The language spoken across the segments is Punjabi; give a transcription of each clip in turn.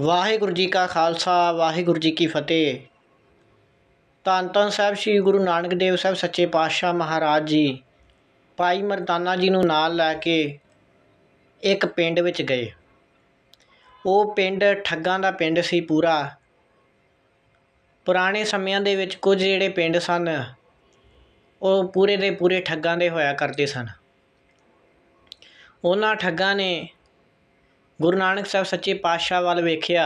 ਵਾਹਿਗੁਰੂ ਜੀ ਕਾ ਖਾਲਸਾ ਵਾਹਿਗੁਰੂ ਜੀ ਕੀ ਫਤਿਹ ਧੰਨ ਧੰਨ ਸਾਹਿਬ ਸ੍ਰੀ ਗੁਰੂ ਨਾਨਕ ਦੇਵ ਸਾਹਿਬ ਸੱਚੇ ਪਾਤਸ਼ਾਹ ਮਹਾਰਾਜ ਜੀ ਪਾਈ ਮਰਦਾਨਾ ਜੀ ਨੂੰ ਨਾਲ ਲੈ ਕੇ ਇੱਕ ਪਿੰਡ ਵਿੱਚ ਗਏ ਉਹ ਪਿੰਡ ਠੱਗਾਂ ਦਾ ਪਿੰਡ ਸੀ ਪੂਰਾ ਪੁਰਾਣੇ ਸਮਿਆਂ ਦੇ ਵਿੱਚ ਕੁਝ ਜਿਹੜੇ ਪਿੰਡ ਸਨ ਉਹ ਪੂਰੇ ਦੇ ਪੂਰੇ ਠੱਗਾਂ ਦੇ ਹੋਇਆ ਕਰਦੇ ਸਨ ਉਹਨਾਂ ਠੱਗਾਂ ਨੇ ਗੁਰੂ ਨਾਨਕ ਸਾਹਿਬ ਸੱਚੇ ਪਾਤਸ਼ਾਹ ਵੱਲ ਵੇਖਿਆ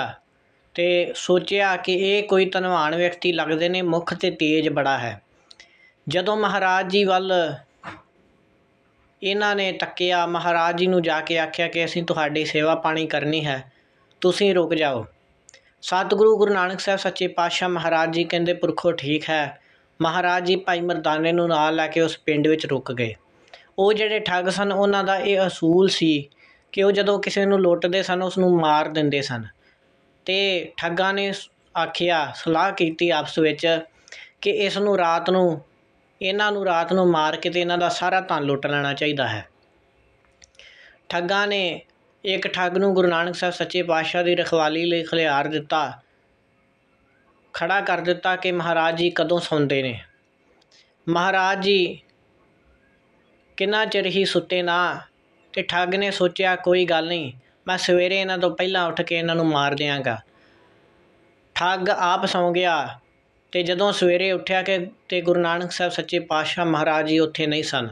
ਤੇ ਸੋਚਿਆ ਕਿ ਇਹ ਕੋਈ ਧਨਵਾਨ ਵਿਅਕਤੀ ਲੱਗਦੇ ਨੇ ਮੁਖ ਤੇ ਤੇਜ ਬੜਾ ਹੈ ਜਦੋਂ ਮਹਾਰਾਜ ਜੀ ਵੱਲ ਇਹਨਾਂ ਨੇ ਤੱਕਿਆ ਮਹਾਰਾਜ ਜੀ ਨੂੰ ਜਾ ਕੇ ਆਖਿਆ ਕਿ ਅਸੀਂ ਤੁਹਾਡੀ ਸੇਵਾ ਪਾਣੀ ਕਰਨੀ ਹੈ ਤੁਸੀਂ ਰੁਕ ਜਾਓ ਸਤਿਗੁਰੂ ਗੁਰੂ ਨਾਨਕ ਸਾਹਿਬ ਸੱਚੇ ਪਾਤਸ਼ਾਹ ਮਹਾਰਾਜ ਜੀ ਕਹਿੰਦੇ ਪੁਰਖੋ ਠੀਕ ਹੈ ਮਹਾਰਾਜ ਜੀ ਭਾਈ ਮਰਦਾਨੇ ਨੂੰ ਨਾਲ ਲੈ ਕੇ ਉਸ ਪਿੰਡ ਵਿੱਚ ਰੁਕ ਗਏ ਉਹ ਜਿਹੜੇ ਠੱਗ ਸਨ ਉਹਨਾਂ ਦਾ ਇਹ ਅਸੂਲ ਸੀ ਕਿ ਉਹ ਜਦੋਂ ਕਿਸੇ ਨੂੰ ਲੁੱਟਦੇ ਸਨ ਉਸ ਨੂੰ ਮਾਰ ਦਿੰਦੇ ਸਨ ਤੇ ਠੱਗਾਂ ਨੇ ਆਖਿਆ ਸਲਾਹ ਕੀਤੀ ਆਪਸ ਵਿੱਚ ਕਿ ਇਸ ਨੂੰ ਰਾਤ ਨੂੰ ਇਹਨਾਂ ਨੂੰ ਰਾਤ ਨੂੰ ਮਾਰ ਕੇ ਤੇ ਇਹਨਾਂ ਦਾ ਸਾਰਾ ਧਨ ਲੁੱਟ ਲੈਣਾ ਚਾਹੀਦਾ ਹੈ ਠੱਗਾਂ ਨੇ ਇੱਕ ਠੱਗ ਨੂੰ ਗੁਰੂ ਨਾਨਕ ਸਾਹਿਬ ਸੱਚੇ ਪਾਤਸ਼ਾਹ ਦੀ ਰਖਵਾਲੀ ਲਈ ਖਲਿਆਰ ਦਿੱਤਾ ਖੜਾ ਕਰ ਦਿੱਤਾ ਕਿ ਮਹਾਰਾਜ ਜੀ ਕਦੋਂ ਸੌਂਦੇ ਨੇ ਮਹਾਰਾਜ ਜੀ ਕਿੰਨਾ ਚਿਰ ਹੀ ਸੁੱਤੇ ਨਾ ਤੇ ਠੱਗ ਨੇ ਸੋਚਿਆ ਕੋਈ ਗੱਲ ਨਹੀਂ ਮੈਂ ਸਵੇਰੇ ਇਹਨਾਂ ਤੋਂ ਪਹਿਲਾਂ ਉੱਠ ਕੇ ਇਹਨਾਂ ਨੂੰ ਮਾਰ ਦਿਆਂਗਾ ਠੱਗ ਆਪ ਸੌਂ ਗਿਆ ਤੇ ਜਦੋਂ ਸਵੇਰੇ ਉੱਠਿਆ ਕਿ ਤੇ ਗੁਰੂ ਨਾਨਕ ਸਾਹਿਬ ਸੱਚੇ ਪਾਤਸ਼ਾਹ ਮਹਾਰਾਜ ਜੀ ਉੱਥੇ ਨਹੀਂ ਸਨ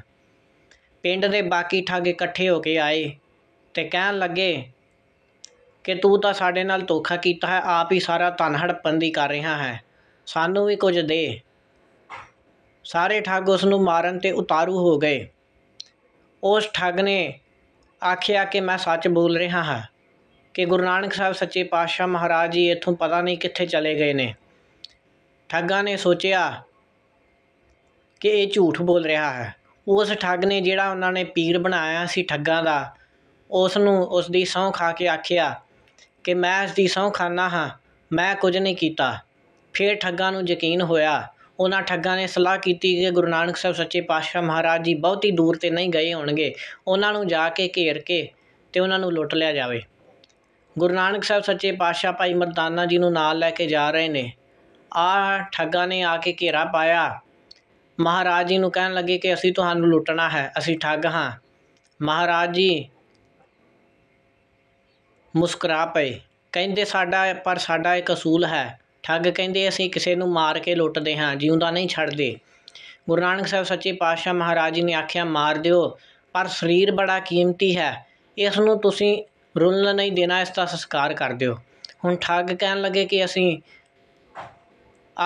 ਪਿੰਡ ਦੇ ਬਾਕੀ ਠੱਗ ਇਕੱਠੇ ਹੋ ਕੇ ਆਏ ਤੇ ਕਹਿਣ ਲੱਗੇ ਕਿ ਤੂੰ ਤਾਂ ਸਾਡੇ ਨਾਲ ਧੋਖਾ ਕੀਤਾ ਹੈ ਆਪ ਹੀ ਸਾਰਾ ਧਨ ਹੜਪਣ ਦੀ ਕਰ ਰਿਹਾ ਹੈ ਸਾਨੂੰ ਵੀ ਕੁਝ ਦੇ ਸਾਰੇ ਠੱਗ ਉਸ ਨੂੰ ਮਾਰਨ ਤੇ ਉਤਾਰੂ ਹੋ ਗਏ ਉਸ ਠੱਗ ਨੇ ਆਖਿਆ ਕਿ ਮੈਂ ਸੱਚ ਬੋਲ ਰਿਹਾ ਹਾਂ ਕਿ ਗੁਰੂ ਨਾਨਕ ਸਾਹਿਬ ਸੱਚੇ ਪਾਤਸ਼ਾਹ ਮਹਾਰਾਜ ਜੀ ਇੱਥੋਂ ਪਤਾ ਨਹੀਂ ਕਿੱਥੇ ਚਲੇ ਗਏ ਨੇ ਠੱਗਾਂ ਨੇ ਸੋਚਿਆ ਕਿ ਇਹ ਝੂਠ ਬੋਲ ਰਿਹਾ ਹੈ ਉਸ ਠੱਗ ਨੇ ਜਿਹੜਾ ਉਹਨਾਂ ਨੇ ਪੀਰ ਬਣਾਇਆ ਸੀ ਠੱਗਾਂ ਦਾ ਉਸ ਨੂੰ ਉਸ ਦੀ ਸੌਂ ਖਾ ਕੇ ਆਖਿਆ ਕਿ ਮੈਂ ਇਸ ਦੀ ਸੌਂ ਖਾਨਾ ਹਾਂ ਮੈਂ ਕੁਝ ਨਹੀਂ ਕੀਤਾ ਫਿਰ ਠੱਗਾਂ ਨੂੰ ਯਕੀਨ ਹੋਇਆ ਉਹਨਾਂ ਠੱਗਾਂ ਨੇ ਸਲਾਹ ਕੀਤੀ ਕਿ ਗੁਰੂ ਨਾਨਕ ਸਾਹਿਬ ਸੱਚੇ ਪਾਤਸ਼ਾਹ ਮਹਾਰਾਜ ਜੀ ਬਹੁਤੀ ਦੂਰ ਤੇ ਨਹੀਂ ਗਏ ਹੋਣਗੇ ਉਹਨਾਂ ਨੂੰ ਜਾ ਕੇ ਘੇਰ ਕੇ ਤੇ ਉਹਨਾਂ ਨੂੰ ਲੁੱਟ ਲਿਆ ਜਾਵੇ ਗੁਰੂ ਨਾਨਕ ਸਾਹਿਬ ਸੱਚੇ ਪਾਤਸ਼ਾਹ ਭਾਈ ਮਰਦਾਨਾ ਜੀ ਨੂੰ ਨਾਲ ਲੈ ਕੇ ਜਾ ਰਹੇ ਨੇ ਆ ਠੱਗਾਂ ਨੇ ਆ ਕੇ ਘੇਰਾ ਪਾਇਆ ਮਹਾਰਾਜ ਜੀ ਨੂੰ ਕਹਿਣ ਲੱਗੇ ਕਿ ਅਸੀਂ ਤੁਹਾਨੂੰ ਲੁੱਟਣਾ ਹੈ ਅਸੀਂ ਠੱਗ ਹਾਂ ਮਹਾਰਾਜ ਜੀ ਮੁਸਕਰਾ ਪਏ ਕਹਿੰਦੇ ਸਾਡਾ ਪਰ ਸਾਡਾ ਇੱਕ ਅਸੂਲ ਹੈ ਠੱਗ ਕਹਿੰਦੇ ਅਸੀਂ ਕਿਸੇ ਨੂੰ ਮਾਰ ਕੇ ਲੁੱਟਦੇ ਹਾਂ ਜਿਉਂਦਾ ਨਹੀਂ ਛੱਡਦੇ ਗੁਰੂ ਨਾਨਕ ਸਾਹਿਬ ਸੱਚੇ ਪਾਤਸ਼ਾਹ ਮਹਾਰਾਜ ਜੀ ਨੇ ਆਖਿਆ ਮਾਰ ਦਿਓ ਪਰ ਸਰੀਰ ਬੜਾ ਕੀਮਤੀ ਹੈ ਇਸ ਨੂੰ ਤੁਸੀਂ ਰੁਲਣ ਨਹੀਂ ਦੇਣਾ ਇਸ ਦਾ ਸੰਸਕਾਰ ਕਰ ਦਿਓ ਹੁਣ ਠੱਗ ਕਹਿਣ ਲੱਗੇ ਕਿ ਅਸੀਂ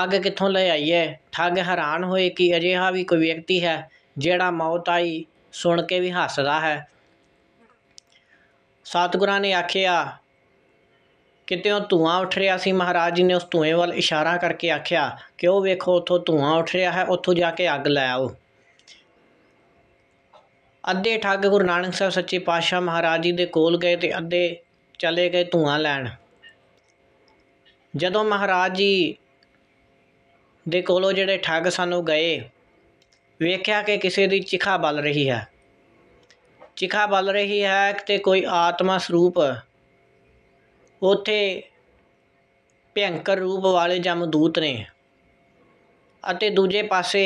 ਅੱਗ ਕਿੱਥੋਂ ਲੈ ਆਈਏ ਠੱਗ ਹੈਰਾਨ ਹੋਏ ਕਿ ਅਜਿਹਾ ਵੀ ਕੋਈ ਵਿਅਕਤੀ ਹੈ ਜਿਹੜਾ ਮੌਤ ਆਈ ਸੁਣ ਕੇ ਵੀ ਹੱਸਦਾ ਹੈ ਸਤਿਗੁਰਾਂ ਨੇ ਆਖਿਆ ਕਿਤੇੋਂ ਧੂਆਂ ਉੱਠ ਰਿਹਾ ਸੀ ਮਹਾਰਾਜ ਜੀ ਨੇ ਉਸ ਧੂਏ ਵੱਲ ਇਸ਼ਾਰਾ ਕਰਕੇ ਆਖਿਆ ਕਿ ਉਹ ਵੇਖੋ ਉੱਥੋਂ ਧੂਆਂ ਉੱਠ ਰਿਹਾ ਹੈ ਉੱਥੋਂ ਜਾ ਕੇ ਅੱਗ ਲੈ ਆਓ ਅੱਧੇ ਠੱਗ ਗੁਰੂ ਨਾਨਕ ਸਾਹਿਬ ਸੱਚੇ ਪਾਤਸ਼ਾਹ ਮਹਾਰਾਜ ਜੀ ਦੇ ਕੋਲ ਗਏ ਤੇ ਅੱਧੇ ਚਲੇ ਗਏ ਧੂਆਂ ਲੈਣ ਜਦੋਂ ਮਹਾਰਾਜ ਜੀ ਦੇ ਕੋਲੋਂ ਜਿਹੜੇ ਠੱਗ ਸਾਨੂੰ ਗਏ ਵੇਖਿਆ ਕਿ ਕਿਸੇ ਦੀ ਚਿਖਾ ਬਲ ਰਹੀ ਹੈ ਚਿਖਾ ਬਲ ਰਹੀ ਹੈ ਤੇ ਕੋਈ ਆਤਮਾ ਸਰੂਪ ਉੱਥੇ ਭਿਅੰਕਰ ਰੂਪ ਵਾਲੇ ਜਮਦੂਤ ਨੇ ਅਤੇ ਦੂਜੇ ਪਾਸੇ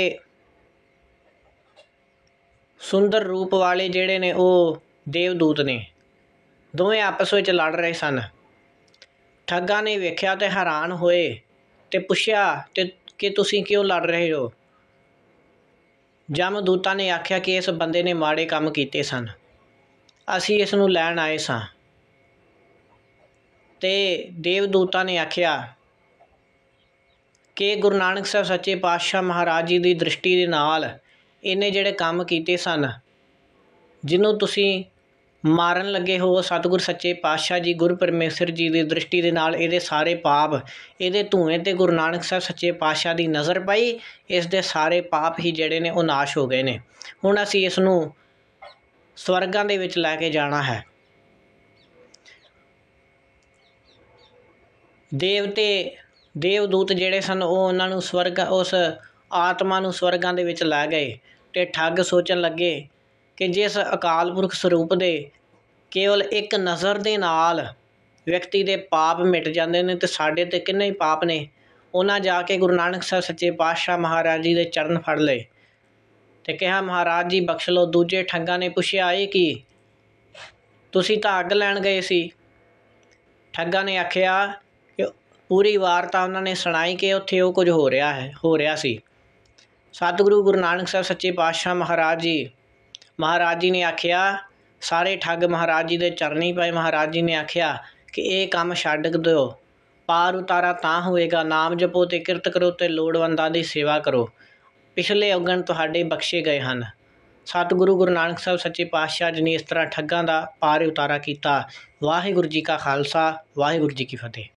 ਸੁੰਦਰ ਰੂਪ ਵਾਲੇ ਜਿਹੜੇ ਨੇ ਉਹ ਦੇਵਦੂਤ ਨੇ ਦੋਵੇਂ ਆਪਸ ਵਿੱਚ ਲੜ ਰਹੇ ਸਨ ਠੱਗਾਂ ਨੇ ਵੇਖਿਆ ਤੇ ਹੈਰਾਨ ਹੋਏ ਤੇ ਪੁੱਛਿਆ ਤੇ ਕਿ ਤੁਸੀਂ ਕਿਉਂ ਲੜ ਰਹੇ ਹੋ ਜਮਦੂਤਾਂ ਨੇ ਆਖਿਆ ਕਿ ਇਸ ਬੰਦੇ ਨੇ ਮਾੜੇ ਕੰਮ ਕੀਤੇ ਸਨ ਅਸੀਂ ਇਸ ਨੂੰ ਲੈਣ ਆਏ ਸਾਂ ਤੇ ਦੇਵਦੂਤਾਂ ਨੇ ਆਖਿਆ ਕਿ ਗੁਰੂ ਨਾਨਕ ਸਾਹਿਬ ਸੱਚੇ ਪਾਤਸ਼ਾਹ ਮਹਾਰਾਜ ਜੀ ਦੀ ਦ੍ਰਿਸ਼ਟੀ ਦੇ ਨਾਲ ਇਹਨੇ ਜਿਹੜੇ ਕੰਮ ਕੀਤੇ ਸਨ ਜਿਹਨੂੰ ਤੁਸੀਂ ਮਾਰਨ ਲੱਗੇ ਹੋ ਸਤਿਗੁਰ ਸੱਚੇ ਪਾਤਸ਼ਾਹ ਜੀ ਗੁਰ ਪਰਮੇਸ਼ਰ ਜੀ ਦੀ ਦ੍ਰਿਸ਼ਟੀ ਦੇ ਨਾਲ ਇਹਦੇ ਸਾਰੇ ਪਾਪ ਇਹਦੇ ਧੂਏ ਤੇ ਗੁਰੂ ਨਾਨਕ ਸਾਹਿਬ ਸੱਚੇ ਪਾਤਸ਼ਾਹ ਦੀ ਨਜ਼ਰ ਪਈ ਇਸ ਦੇ ਸਾਰੇ ਪਾਪ ਹੀ ਜਿਹੜੇ ਨੇ ਉਹ ਨਾਸ਼ ਹੋ ਗਏ ਨੇ ਹੁਣ ਅਸੀਂ ਇਸ ਨੂੰ ਸਵਰਗਾਂ ਦੇ ਵਿੱਚ ਲੈ ਕੇ ਜਾਣਾ ਹੈ ਦੇਵਤੇ ਦੇਵਦੂਤ ਜਿਹੜੇ ਸਨ ਉਹ ਉਹਨਾਂ ਨੂੰ ਸਵਰਗ ਉਸ ਆਤਮਾ ਨੂੰ ਸਵਰਗਾਂ ਦੇ ਵਿੱਚ ਲੈ ਗਏ ਤੇ ਠੱਗ ਸੋਚਣ ਲੱਗੇ ਕਿ ਜਿਸ ਅਕਾਲ ਪੁਰਖ ਸਰੂਪ ਦੇ ਕੇਵਲ ਇੱਕ ਨਜ਼ਰ ਦੇ ਨਾਲ ਵਿਅਕਤੀ ਦੇ ਪਾਪ ਮਿਟ ਜਾਂਦੇ ਨੇ ਤੇ ਸਾਡੇ ਤੇ ਕਿੰਨੇ ਹੀ ਪਾਪ ਨੇ ਉਹਨਾਂ ਜਾ ਕੇ ਗੁਰੂ ਨਾਨਕ ਸਾਹਿਬ ਸੱਚੇ ਪਾਤਸ਼ਾਹ ਮਹਾਰਾਜ ਜੀ ਦੇ ਚਰਨ ਫੜ ਲਏ ਤੇ ਕਿਹਾ ਮਹਾਰਾਜ ਜੀ ਬਖਸ਼ ਲਓ ਦੂਜੇ ਠੱਗਾਂ ਨੇ ਪੁੱਛਿਆ ਇਹ ਕੀ ਤੁਸੀਂ ਤਾਂ ਅੱਗ ਲੈਣ ਗਏ ਸੀ ਠੱਗਾਂ ਨੇ ਆਖਿਆ ਪੂਰੀ ਵਾਰਤਾ ਉਹਨਾਂ ਨੇ ਸੁਣਾਈ ਕਿ ਉੱਥੇ ਉਹ ਕੁਝ ਹੋ ਰਿਹਾ ਹੈ ਹੋ ਰਿਹਾ ਸੀ ਸਤਿਗੁਰੂ ਗੁਰੂ ਨਾਨਕ ਸਾਹਿਬ ਸੱਚੇ ਪਾਤਸ਼ਾਹ ਮਹਾਰਾਜ ਜੀ ਮਹਾਰਾਜ ਜੀ ਨੇ ਆਖਿਆ ਸਾਰੇ ਠੱਗ ਮਹਾਰਾਜ ਜੀ ਦੇ ਚਰਨੀ ਪਏ ਮਹਾਰਾਜ ਜੀ ਨੇ ਆਖਿਆ ਕਿ ਇਹ ਕੰਮ ਛੱਡ ਦਿਓ ਪਾਰ ਉਤਾਰਾ ਤਾਂ ਹੋਏਗਾ ਨਾਮ ਜਪੋ ਤੇ ਕਿਰਤ ਕਰੋ ਤੇ ਲੋੜਵੰਦਾਂ ਦੀ ਸੇਵਾ ਕਰੋ ਪਿਛਲੇ ਔਗਣ ਤੁਹਾਡੇ ਬਖਸ਼ੇ ਗਏ ਹਨ ਸਤਿਗੁਰੂ ਗੁਰੂ ਨਾਨਕ ਸਾਹਿਬ ਸੱਚੇ ਪਾਤਸ਼ਾਹ ਜੀ ਨੇ ਇਸ ਤਰ੍ਹਾਂ ਠੱਗਾਂ ਦਾ ਪਾਰ ਉਤਾਰਾ ਕੀਤਾ ਵਾਹਿਗੁਰੂ ਜੀ ਕਾ ਖਾਲਸਾ ਵਾਹਿਗੁਰੂ ਜੀ ਕੀ ਫਤਿਹ